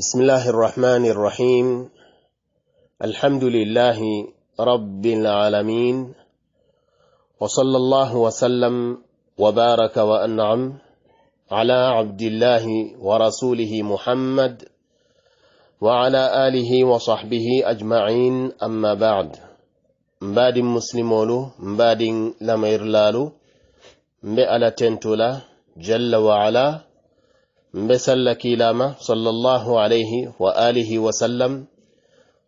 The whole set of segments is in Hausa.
بسم الله الرحمن الرحيم الحمد لله رب العالمين وصلى الله وسلم وبارك وأنعم على عبد الله ورسوله محمد وعلى آله وصحبه أجمعين أما بعد مباد مسلمون مباد لميرلالو مبألة تنتولا جل وعلا mbe salla kiilama sallallahu alayhi wa alihi wa sallam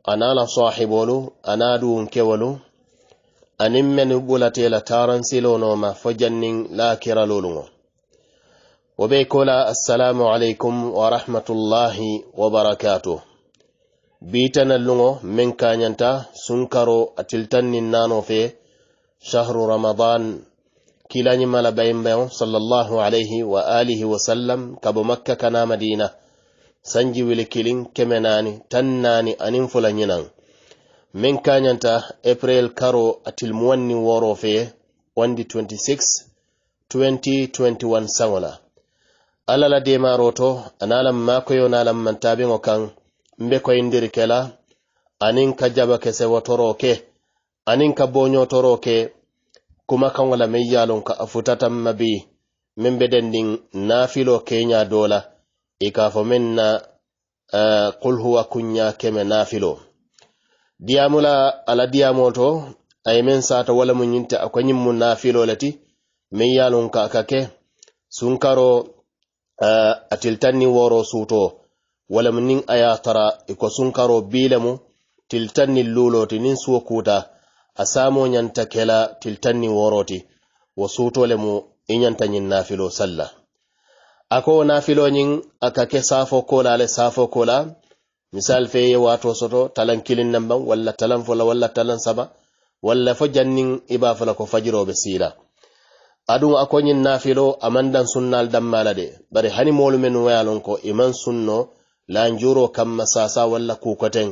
anala sahibolu ana duwunkewolu anin menu bulatela taransilonoma fo jannin lakiraloluŋo wo be kola assalamu alaikum wa rahmatullahi wa barakatuh biitanalluŋo meŋ kaɲanta sunkaro atiltannin nano fe shahru ramadan kiilañimala bayimbeŋo sallallahu alayhi wa alihi wa sallam kabo makka kana madina sanji wili kilin keme naani tan naani aniŋ fula ñinaŋ meŋ april karo atil muwanni woro fe wondi 26 2021 saŋo alala alla la analam to yo nalam naalaŋ ngokan mbe ko indiri la anin kajaba jaba kese wotoro anin kabonyo ka kuma kan wala mai yalon a ka a futataŋ ma min meŋ din dendiŋ naafiloo keeña doo la e ka fo meŋ na uh, eh, qul huwa kunya keme ala diyaamoo ay a sata wala mun yinta akwanyin mun ñiŋ te a ko ñiŋ ka kake sun ke uh, a tara i ko sunkaroo bii lemu tiltaŋ niŋ luuloo ti a samo ñanta kela tiltanni woroti wo suutole mu i ñanta ñin nafilo salla a ko wo nafiloñin a ka ke safo kola ale safo kola misal fe ye wato soto talan kilin namban walla talan fola walla talan saba walla fo jannin i ba fola ko fajirobe sila adun a ko ñin nafilo a mandan sunnal dammala de bari hani molu men weyalon ko i man sunno lanjuro kamma sasa walla kukoten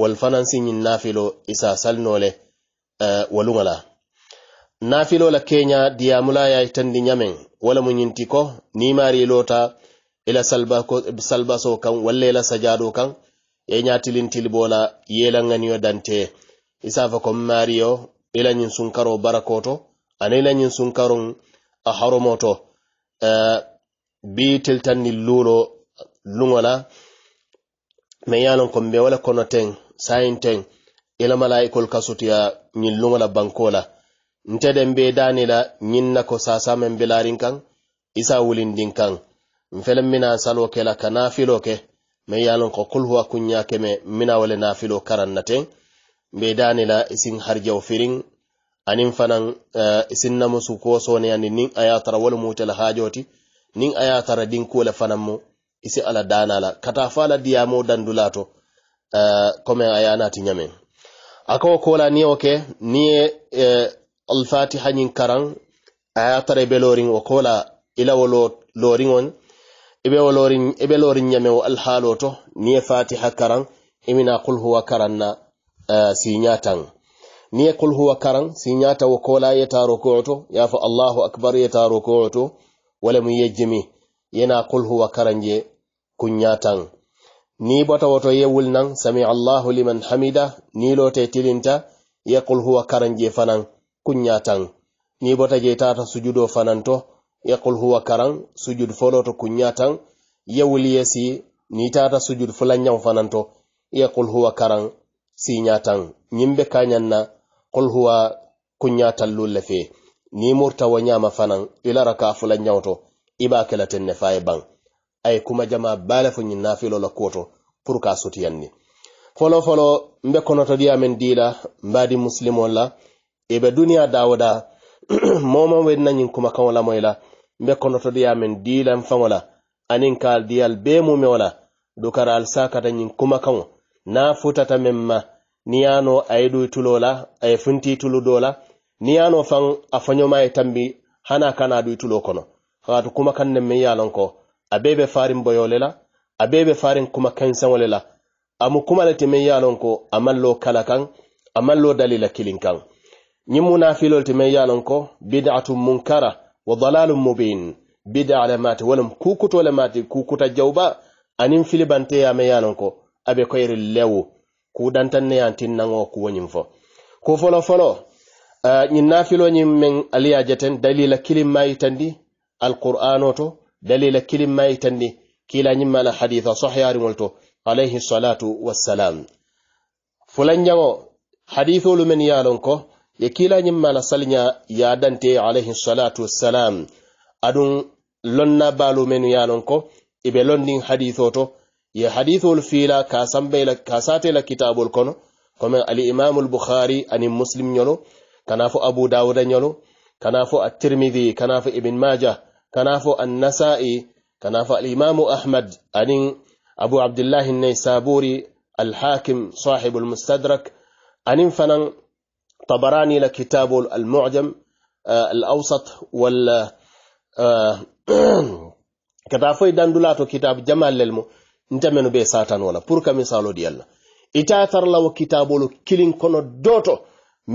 wal fanansi ñin nafilo i sasalnole Na eh, waluŋa la la keña diyamula ye yitandi ñameŋ wala mu ni mari lota ila salba ko, so kan walle la sajado e nya tilin tilbola yela yo dante isafa ko mariyo ila nyin sun karo barakoto ani nyin sun karon a haromoto uh, eh, bi tiltanni lulo lungola me yalon ko wala kono ten, ila malaikol kasutiya ñinluŋola bankola nteden be danila ñin na ko sasamen bilarin kan isa wulindin kan nfelen mina salwo kela ka nafilo ke man ye lon ko kul huwa kunya keme mina wole nafilo karan naten be danila isin harjewo firin anin fanan uh, eh, isin namusu kuwo soneyani nin aya tara wolu mutela hajoti nin aya tara dinkuwole fananmu isi ala danala kata fala diyamo dandulato uh, eh, komen aya nati ñamen aka wo kolani wo ke niye eh, alfatiha ñin karan aya tara ibe lorin wo kola ila wo lorin on ibe lorin ñame wo alhalo to niye fatiha karan imina kul huwa karan na uh, siñatan niye kul huwa karan siñata wo kola yeta rokuo to yafo allahu akbar yeta rokuo to wala mu yejjimi yena kul huwa karan je kunñatan ni botowoto yewul nan sami allahu liman hamida nilote tilinta yekul huwa karanje fanan kunyatan ni bota je tata sujudo fananto yekul huwa karan sujud foloto kunyatan yewul yesi ni tata sujud fulanyaw fananto yekul huwa karan sinyatan nyimbe kanyanna kul huwa kunyatan lulle fe ni murtawo nyama fanan ilaraka fulanyawto ibakelatenne faye ban ay kuma jama bala fu ñin nafilo la koto pour ka sutiyanni folo folo mbe konoto diya men di mbadi muslimo la ebe duniya dawoda moman wen nañin kuma kawo la moy la mbe konoto diya men dilan faŋo la aniŋ diyal bee la al sakata ñin kuma kaŋo na futata min ma niyano aye duyi tulo la funti tulu la niyano fang a fañoma ye tambi hana kana duyi tulo kɔnɔ. kuma kan ne meŋ yalon ko a farin boyolela abebe farin a kuma kenseŋo le la amu kuma la timen yalonko a kala kan, a dalila kiliŋ kaŋ ñiŋ munafilolu ti meŋ bidatu munkara wa dalalun mubin bida le maati wolem kukuto le maati kukuta jawba aniŋ filibanteya meŋ ye yalonko, abe koyri a ku dantan lewu kuu dantanneyaŋ tinnaŋo kuwo fo ko folo folo eh, ñiŋ nafilo ni men aliya jaten, dalila kilin mai tandi to dalila kilimmayi tandi kiilañimmana haditha sahyaariŋol to alayhi salatu wassalam fulanñaŋo haditholu men ye lon ko ye kiilañimmana saliña ya dante alayhi salatu wassalam aduŋ lonna baalu menu ye lon ko ibe londin haditho to ye haditholu fiila ka sambayla ka satela kitabol kono comme alimamu lbukhari anin muslim ñolo kana fo abu dawuda ñolo kana fo at-tirmidhi kana fo ibn majah kanafo an-nasa'i kanafo al-imamu ahmad anin abu abdullahi ne saburi al-hakim mustadrak anin fanan tabarani la kitabul al-mu'jam eh, al-awsat wal eh, kata foy dandulato kitabu jamallel mo ntemenu be satan wala pour misalo di yalla ita tarlawa kitabul kilin kono doto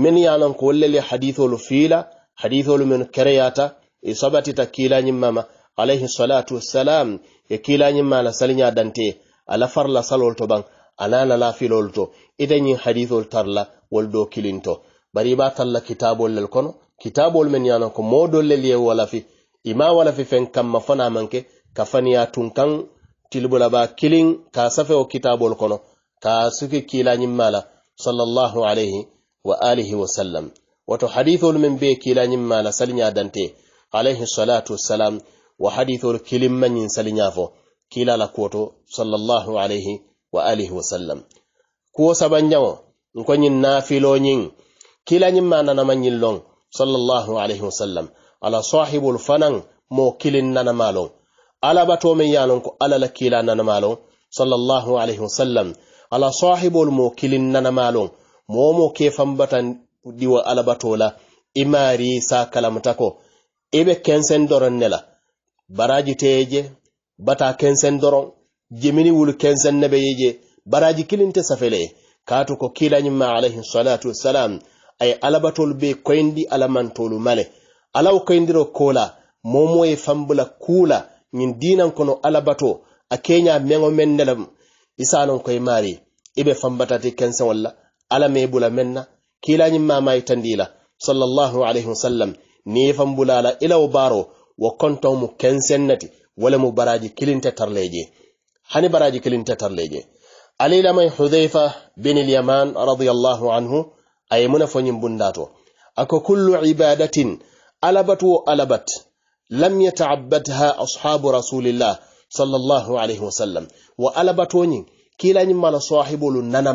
min yanan ko wallele haditholu fila haditholu men kariyata. ta isabatita mama alaihi salatu wassalam e kiilañimma mala saliña dante ala farla salol to la la filol to itañin hadithol tarla wal do kilinto bari ba talla kitabol lel kono kitabol men yana ko modollel ye fi ima fi fen kam mafana manke ka faniya tun kan ba kilin ka safe o kitabol kono ka suki mala sallallahu alaihi wa alihi wa sallam wato hadithol men be mala saliña dante alaihi salatu wassalam wa hadithol kilimmañin kila la kuwoto sallallahu alayhi wa alihi wasallam kuwo sabanjaŋo kila naafiloñin mana na manyin long sallallahu alayhi wasallam ala sahibul fanaŋ mo kilin nanama loŋ ala bato min yalon ko ala la kiila nanama loŋ sallallahu alayhi wasallam ala sahibul mo kilin nanama loŋ moo mo ke fambatan diwo alla bato la sa kalamtako. tako ibe kensen doron nela baraji teje bata kensen doron jimini wulu kensen nebe yeje baraji kilinte safele kaatu ko kilañimma alayhim salatu wassalam ay alabatolu be koyindi alamantolu male alaw koyindiro kola momo ye fambula kula ñin dinankono alabato a keña meŋo men nelam isanon koye mari ibe fambatati kensen walla alame bula menna kilañimmamayi tandila sallallahu alayhi wasallam ni fam bulala ila o baro wo konto mu kensen nati wala mu baraji kilinte tarleje hani baraji kilinte tarleje alila mai hudhaifa bin al-yaman radiyallahu anhu ay muna fonyin bundato ako kullu ibadatin alabat wa alabat lam yata'abbadha ashabu rasulillah sallallahu alayhi wasallam wa alabat wonyin kila nyimala sahibu lunana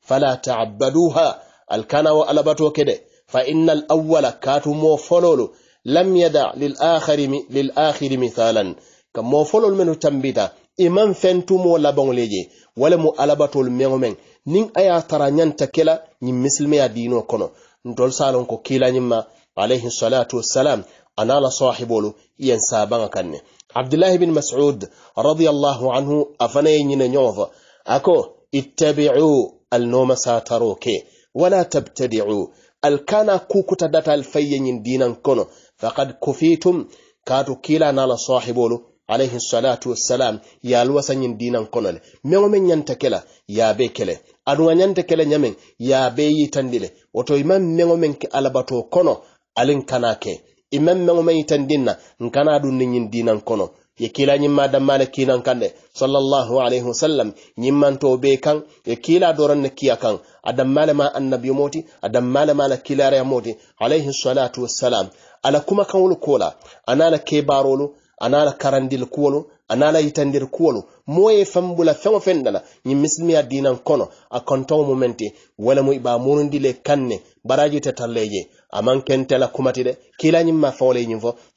fala ta'abbaduha alkana wa alabat kede فإن الأول كاتو مو وفلول لم يدع للآخر للآخر مثالا كمو وفلول منه تنبيتا إمام فنتم ولا بونليجي ولا مؤلبة المعمين نين أيا ترى نين تكلا نين مسلم يا دينو كنو ندول سالون كو كيلا نما عليه الصلاة والسلام أنا لا صاحب له ينسابا كني عبد الله بن مسعود رضي الله عنه أفني نين نيوف أكو اتبعوا النوم ساتروكي ولا تبتدعوا alkana kukuta datal fayyeñin dinan kono fakad kila kaatu la sahibolu alayhi salatu wassalam ya yin dinan kono le Mengo men nyanta kela yabe kele Adunga nyanta kele ñameŋ yabe yi le woto imam meŋo men ke alabato kono alinkana ke mengo meŋo meŋ na nkana dunni nyin dinan kono ye kila ñimma dammane kinan kande sallallahu alayhi wasallam to be kan yakila kila doron ne kiya kan adam malama annabi moti adam malama la kila moti alayhi salatu wassalam ala kuma wul kola ana la barolo ana la karandil kuwolo ana la yitandir kuwolo moye fambula feŋo fendala dala ñiŋ adinan kono a kontoŋo wala mu iba murundi le baraji tetalle je amaŋ kente la kila ma fawo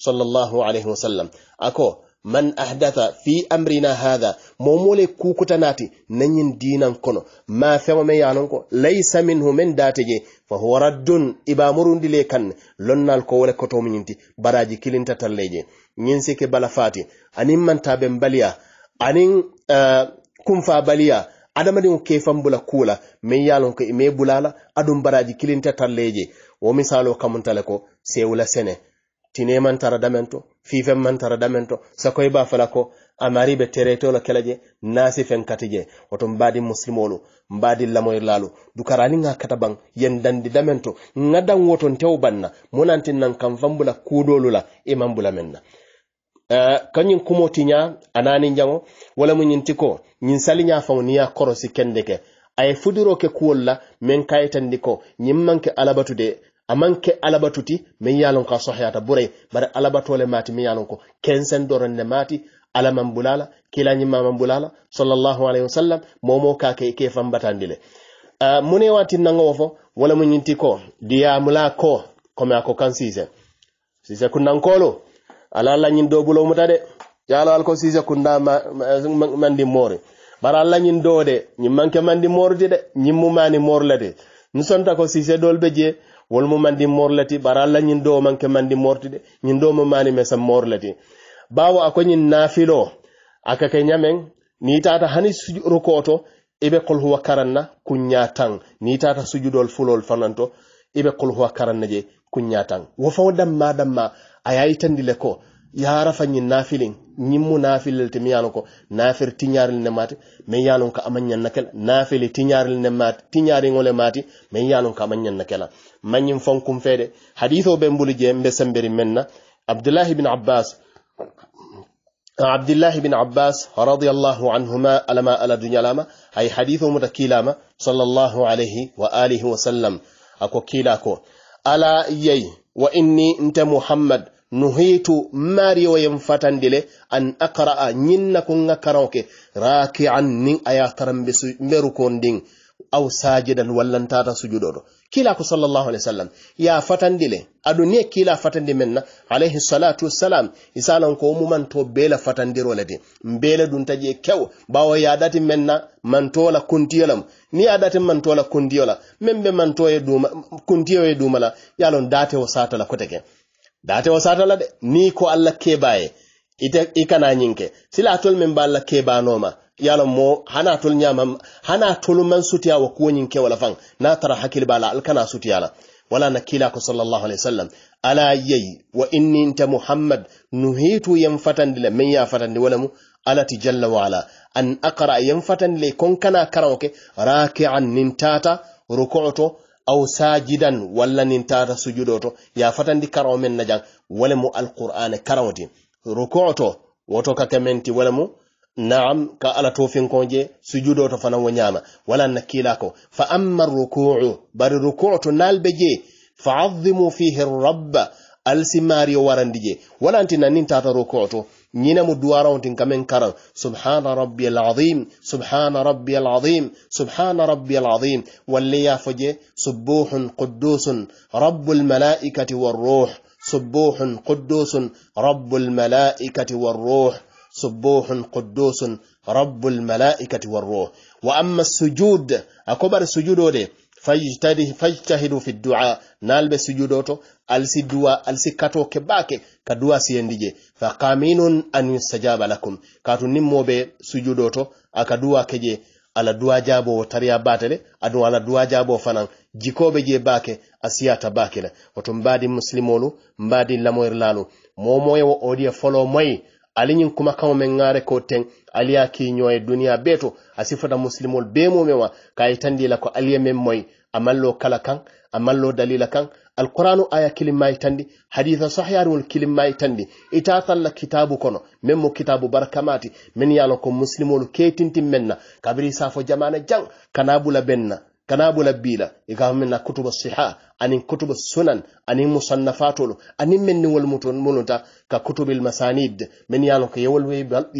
sallallahu alaihi wasallam ako man ahdatha fi amrina hadha momole kukutanati nanyin dinan kono ma femo me yanon ko laysa minhu min datige fa huwa raddun ibamurundi le kan lonnal ko wala koto munyinti baraji kilinta talleje nyin sike bala fati anin manta ben baliya anin uh, kumfa baliya adamadenw kefan bula kula min yalon ko me bulala adum baraji kilinta talleje wo misalo kamuntale ko sewula sene tine man tara damen to fifen man tara damen to sakoye ba fala ko amari be teretolo kela kelaje nasi fen kati je woto mbadi muslimolu mbadi lalu dukarani ga kata ban yen dandi damen to ga dan woton tew banna monantin nan kam fambula kudolula iman bula menna na uh, eh, kanyin kumo tiña anani njango wala mu ñinti ko ñin saliña faŋo niya korosi kendeke ay aye fudiro ke kuwol men kayitandi ko nyimmanke alabatu de aman ke alabatuti min ye lonko a sohyata buray bara alabatole mati min ye lonko kensen doronde mati alaman bulala kilañimmaman bulala sallallahu alayhi wasallam momo kake e ke fambatandi le uh, ah, munewati nagowo fo wala muñinti ko diyamula ko comme ako kan sise sise kunnankolo ala lañin do bulomuta de yalowal ko sise kunda mandi moore bara a lañin do de ñim manke mandi morude de ñimmumani morlede nusonta ko sise dolbe jee wolmo mandi morlati bara alla ñin do man ke mandi morti de ñin do mo mani mesa morlati bawo ako ñin nafilo aka ke ñamen ni tata hani suju rokoto ibe qul huwa karanna kunya ni tata sujudol fulol fananto ibe qul huwa karanna je kunya wo faw damma damma ayayi tandile ko yarafa ñin nafilin ñin mu nafilel te miyano ko nafir tiñaril ne mati min yanon ko amanñan nakela nafili tiñaril ne mati tiñaringole mati min yanon ko amanñan nakela manyin fonkum fede haditho ben bulu je be semberi menna abdullah ibn abbas abdullah ibn abbas radiyallahu anhuma alama ala dunya lama ay haditho mutakilama sallallahu alayhi wa alihi wa sallam ako kilako ala yay wa inni nta muhammad nuhitu mario yen fatandile an aqra'a nyinna kun ngakaroke raki'an nin ayataran be rukondin aw sajidan wallantata sujudoɗo kilako sallllahu alih w sallam ya fatandi le aduniye kila fatandi men na alayhi salatu wassalam isalan ko mumanto bela fatandirole de mbele ɗumta je kew ɓawo yaɗati men na mantola kuntiyolam ni yaɗati mantola kuntiyola min ɓe mantoye duma kuntiyoye dumala yalon datewo satala koteke datewo satala de ni ko allah kebaye ita ikana ñinke sila min ba kebanoma yala mo hana tol nyama hana tol man sutiya wa ko nyin ke wala fan na tara hakil bala al kana sutiya la wala nakila ko sallallahu alaihi wasallam ala yayi wa inni anta muhammad nuhitu yan fatan dila men ya fatan dile mu ala tijalla wa ala an aqra yan fatan le kon kana karaoke raki'an nin tata ruku'to aw sajidan wala nin tata sujudoto ya fatan di karao men najang wala mu alqur'ana karawti ruku'to woto ka kamenti wala mu na'am ka ala tofin konje sujudo to fanan wonyama wala nakila ko fa amma ruku'u bar ruku'u to nalbeje fa'azzimu fihi rabb al-simari warandije wala antina nin tata ruku'u to nyina mu duwara duwarawontin kamen karan subhana rabbiyal azim subhana rabbiyal azim subhana rabbiyal azim walli ya foje subuhun quddusun rabbul malaikati war ruh subuhun quddusun rabbul malaikati war ruh subbuhun quddusun rabbu lmalaikati warruh wa amma sujud akoɓar sujudode fajtahidu fi du'a nalɓe sujudoto alsi duwa alsi kato keɓɓake ka duwa siyendije fa kaminun an yustajaba lakum kato nimmoɓe sujudoto aka duwa keje ala duwa jabowo tariya batele adu ala duwa jabo fanan jikoɓe je bake asiyata bakela oto mbadi muslimolu mbadi lamoyr lalu momoyewo odiye folo moyi kuma kumakaŋo meŋ ngare ko teŋ ali ye ki ye duniya beto asifata muslimol be musilimol bee kay tandi ka la ko ali ye meŋ moyi amallo kala kan amallo dalila kan alqur'anu aya kilimmayi tandi haditha sahyariwol kilimmayi tandi ita talla kitabu kono memmo mo kitabu barakamati men yalo ko muslimol ketintin menna na safo jamana jang kanabula bula benna kanabu labbila igamin na kutuba siha anin kutuba sunan anin musannafatolu anin min wal mulunta ka kutubil masanid min yalon ko yewol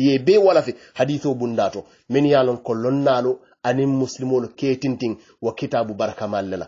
ye be wala fi hadithu bundato min yalon ko lonnalo anin muslimolu ketintin wa kitabu baraka mallala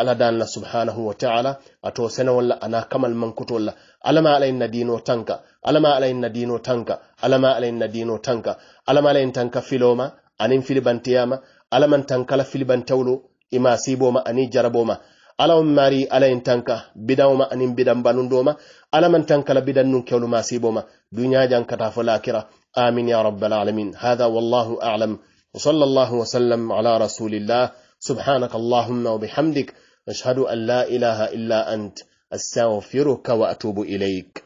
ala danla subhanahu wa ta'ala ato sene walla ana kamal mankutol la alama ala inna tanka alama ala inna tanka alama ala inna tanka alama ala tanka filoma anin filibantiyama ala man tankala filibantewolu ima siiboma ani jaraboma ala on maari ala en tanka bidanwoma anin bidan banundoma ala man tankala bidan nun kewlu ma siiboma duniyajan kata fo lakira amin ya rabbal alamin hada wallahu alam wa sallallahu wa sallam ala rasulillah سبحانك اللهم وبحمدك أشهد أن لا إله إلا أنت أستغفرك وأتوب إليك